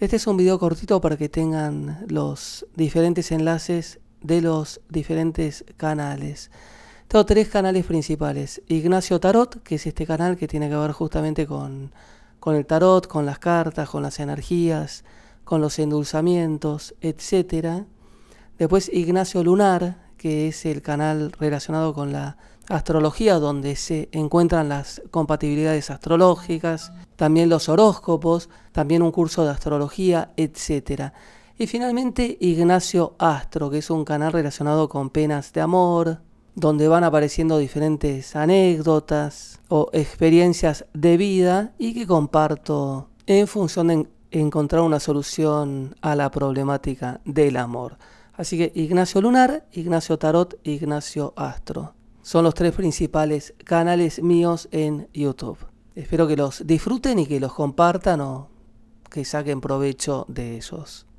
Este es un video cortito para que tengan los diferentes enlaces de los diferentes canales. Tengo tres canales principales. Ignacio Tarot, que es este canal que tiene que ver justamente con, con el tarot, con las cartas, con las energías, con los endulzamientos, etc. Después Ignacio Lunar, que es el canal relacionado con la astrología, donde se encuentran las compatibilidades astrológicas, también los horóscopos, también un curso de astrología, etc. Y finalmente Ignacio Astro, que es un canal relacionado con penas de amor, donde van apareciendo diferentes anécdotas o experiencias de vida y que comparto en función de encontrar una solución a la problemática del amor. Así que Ignacio Lunar, Ignacio Tarot, Ignacio Astro. Son los tres principales canales míos en YouTube. Espero que los disfruten y que los compartan o que saquen provecho de ellos.